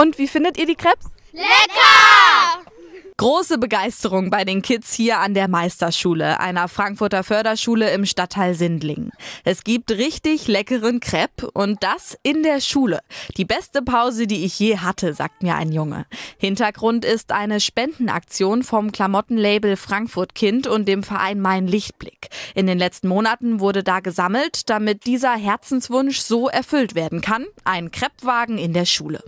Und wie findet ihr die Krebs? Lecker! Große Begeisterung bei den Kids hier an der Meisterschule, einer Frankfurter Förderschule im Stadtteil Sindlingen. Es gibt richtig leckeren Crepe und das in der Schule. Die beste Pause, die ich je hatte, sagt mir ein Junge. Hintergrund ist eine Spendenaktion vom Klamottenlabel Frankfurt Kind und dem Verein Mein Lichtblick. In den letzten Monaten wurde da gesammelt, damit dieser Herzenswunsch so erfüllt werden kann. Ein Crepewagen in der Schule.